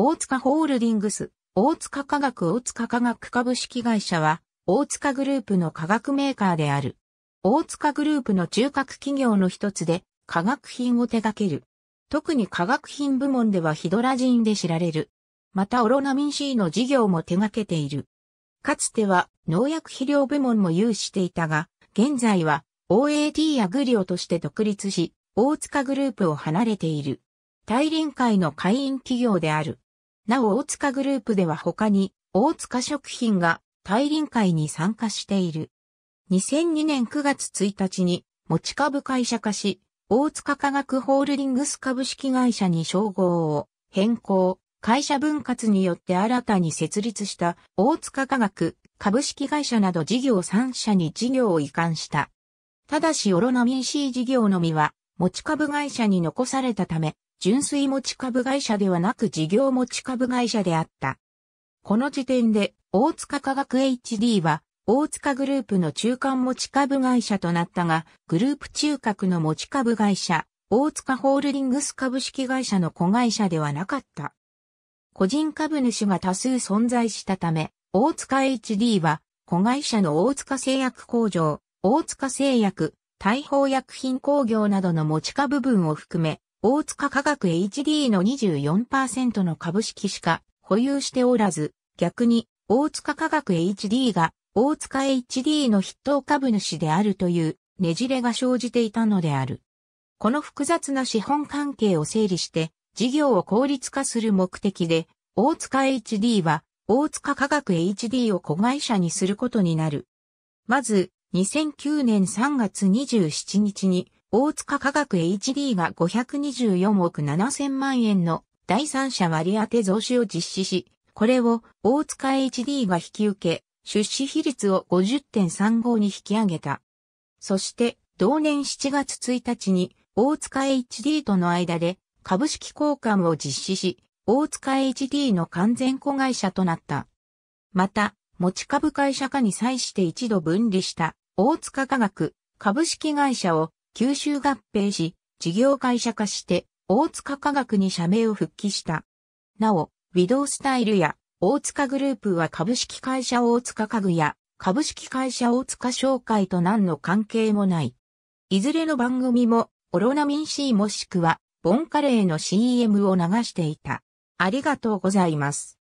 大塚ホールディングス、大塚科学大塚科学株式会社は、大塚グループの科学メーカーである。大塚グループの中核企業の一つで、科学品を手掛ける。特に科学品部門ではヒドラジンで知られる。またオロナミン C の事業も手掛けている。かつては農薬肥料部門も有していたが、現在は OAT やグリオとして独立し、大塚グループを離れている。大臨会の会員企業である。なお大塚グループでは他に、大塚食品が大臨会に参加している。2002年9月1日に持ち株会社化し、大塚科学ホールディングス株式会社に称号を変更、会社分割によって新たに設立した大塚科学株式会社など事業3社に事業を移管した。ただしオロナミン C 事業のみは持ち株会社に残されたため、純粋持ち株会社ではなく事業持ち株会社であった。この時点で、大塚科学 HD は、大塚グループの中間持ち株会社となったが、グループ中核の持ち株会社、大塚ホールディングス株式会社の子会社ではなかった。個人株主が多数存在したため、大塚 HD は、子会社の大塚製薬工場、大塚製薬、大砲薬品工業などの持ち株分を含め、大塚科学 HD の24%の株式しか保有しておらず、逆に大塚科学 HD が大塚 HD の筆頭株主であるというねじれが生じていたのである。この複雑な資本関係を整理して事業を効率化する目的で大塚 HD は大塚科学 HD を子会社にすることになる。まず2009年3月27日に大塚科学 HD が524億7000万円の第三者割当増資を実施し、これを大塚 HD が引き受け、出資比率を50.35に引き上げた。そして、同年7月1日に、大塚 HD との間で株式交換を実施し、大塚 HD の完全子会社となった。また、持ち株会社化に際して一度分離した大塚科学株式会社を吸収合併し、事業会社化して、大塚科学に社名を復帰した。なお、ウィドースタイルや、大塚グループは株式会社大塚家具や、株式会社大塚商会と何の関係もない。いずれの番組も、オロナミン C もしくは、ボンカレーの CM を流していた。ありがとうございます。